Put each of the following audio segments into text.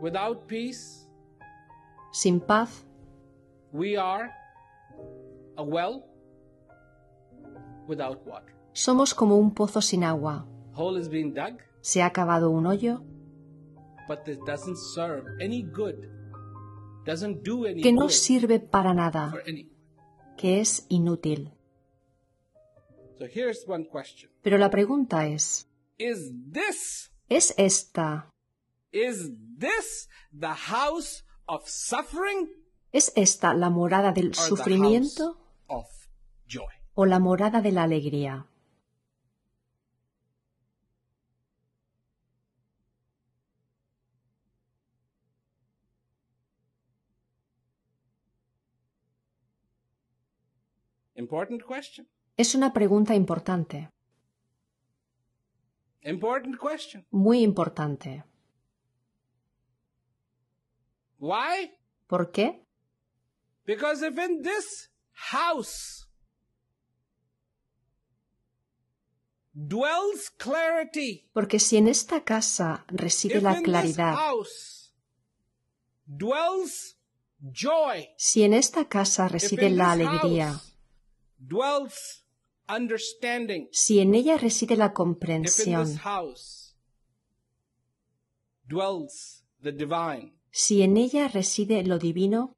Without peace, sin paz, we are a well without water. Somos como un pozo sin agua. Hole has been dug, Se ha acabado un hoyo but this doesn't serve any good, doesn't do any que no sirve para nada, que es inútil. So here's one question. Pero la pregunta es, is this ¿es esta ¿Es esta la morada del sufrimiento o la morada de la alegría? Es una pregunta importante. Muy importante. ¿Por qué? Porque si en esta casa reside la claridad. Dwells Si en esta casa reside la alegría. Si en ella reside la comprensión. Dwells the divine si en ella reside lo divino,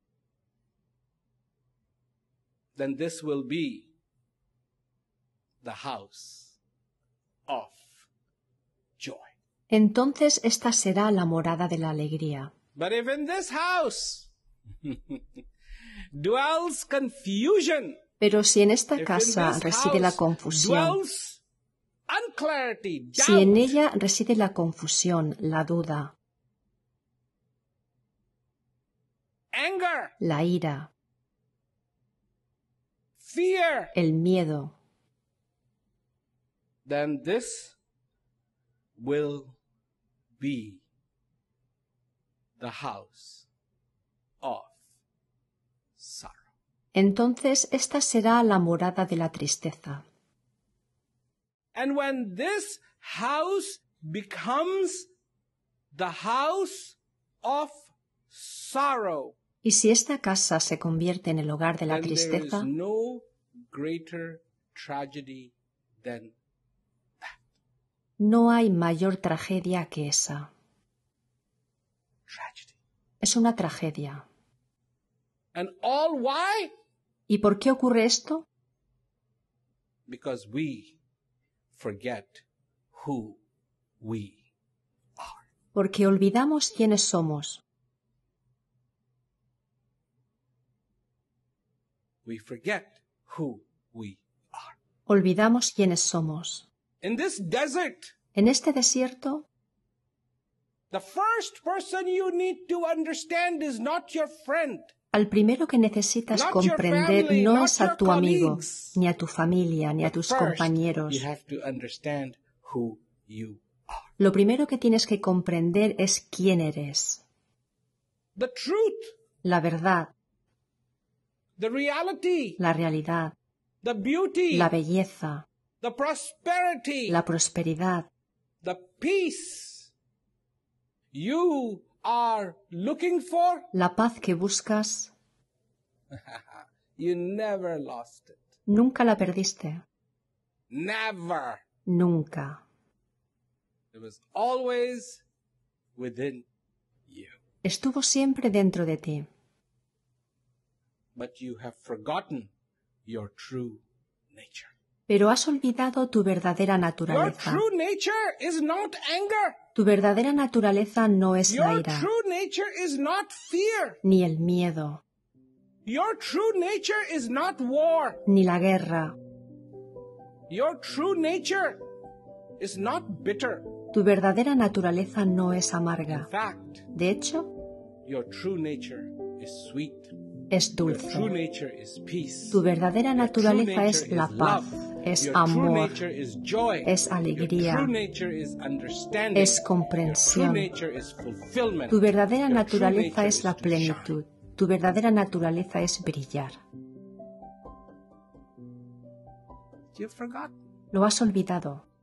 Entonces esta será la morada de la alegría. pero si en esta casa reside la confusión, si en ella reside la confusión, la duda, anger, la ira, fear, el miedo, then this will be the house of sorrow. Entonces esta será la morada de la tristeza. And when this house becomes the house of sorrow, y si esta casa se convierte en el hogar de la tristeza, no hay mayor tragedia que esa. Es una tragedia. ¿Y por qué ocurre esto? Porque olvidamos quiénes somos. Olvidamos quiénes somos. en este desierto, Al primero que necesitas comprender no es a tu amigo, ni a tu familia, ni a tus compañeros. Lo primero que tienes que comprender es quién eres. La verdad The reality, la realidad, the beauty, la belleza, the prosperity, la prosperidad, the peace you are looking for, la paz que buscas. you never lost it. Nunca la perdiste. Never. Nunca. It was always within you. Estuvo siempre dentro de ti but you have forgotten your true nature. Pero has olvidado tu verdadera naturaleza. Your true nature is not anger. Tu verdadera naturaleza no es la ira, Your true nature is not fear. ni el miedo, Your true nature is not war. ni la guerra. Your true nature is not bitter. Tu verdadera naturaleza no es amarga. De hecho, your true nature is sweet es dulce. Tu verdadera naturaleza es la paz, es amor, es alegría, es comprensión. Tu verdadera naturaleza es la plenitud. Tu verdadera naturaleza es brillar. Lo has olvidado.